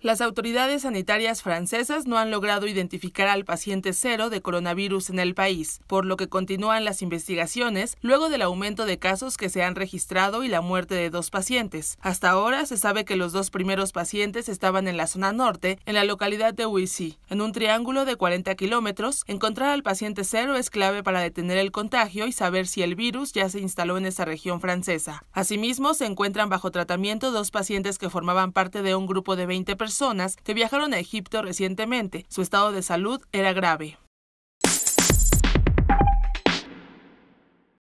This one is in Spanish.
Las autoridades sanitarias francesas no han logrado identificar al paciente cero de coronavirus en el país, por lo que continúan las investigaciones luego del aumento de casos que se han registrado y la muerte de dos pacientes. Hasta ahora se sabe que los dos primeros pacientes estaban en la zona norte, en la localidad de Ouissi. En un triángulo de 40 kilómetros, encontrar al paciente cero es clave para detener el contagio y saber si el virus ya se instaló en esa región francesa. Asimismo, se encuentran bajo tratamiento dos pacientes que formaban parte de un grupo de 20 personas personas que viajaron a Egipto recientemente. Su estado de salud era grave.